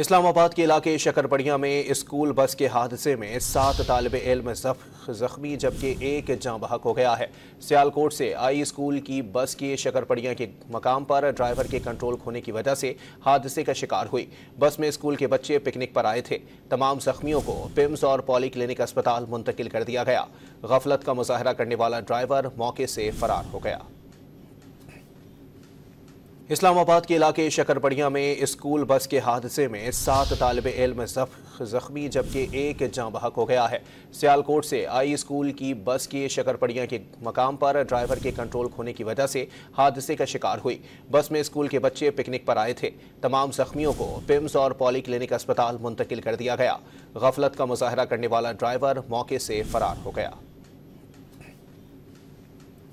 इस्लामाबाद के इलाके शकरपड़िया में स्कूल बस के हादसे में सात तालब इलम जख्मी जबकि एक जाँ बहक हो गया है सियालकोट से आई स्कूल की बस के शकरपड़िया के मकाम पर ड्राइवर के कंट्रोल खोने की वजह से हादसे का शिकार हुई बस में स्कूल के बच्चे पिकनिक पर आए थे तमाम जख्मियों को पिम्स और पॉली क्लिनिक अस्पताल मुंतकिल कर दिया गया गफलत का मुजाहरा करने वाला ड्राइवर मौके से फरार हो गया इस्लामाबाद के इलाके शकरपड़िया में स्कूल बस के हादसे में सात तालब इलम जख्मी जबकि एक बहक हो गया है सियालकोट से आई स्कूल की बस के शकरपड़िया के मकाम पर ड्राइवर के कंट्रोल खोने की वजह से हादसे का शिकार हुई बस में स्कूल के बच्चे पिकनिक पर आए थे तमाम जख्मियों को पिम्स और पॉली क्लिनिक अस्पताल मुंतकिल कर दिया गया गफलत का मुजाहरा करने वाला ड्राइवर मौके से फरार हो गया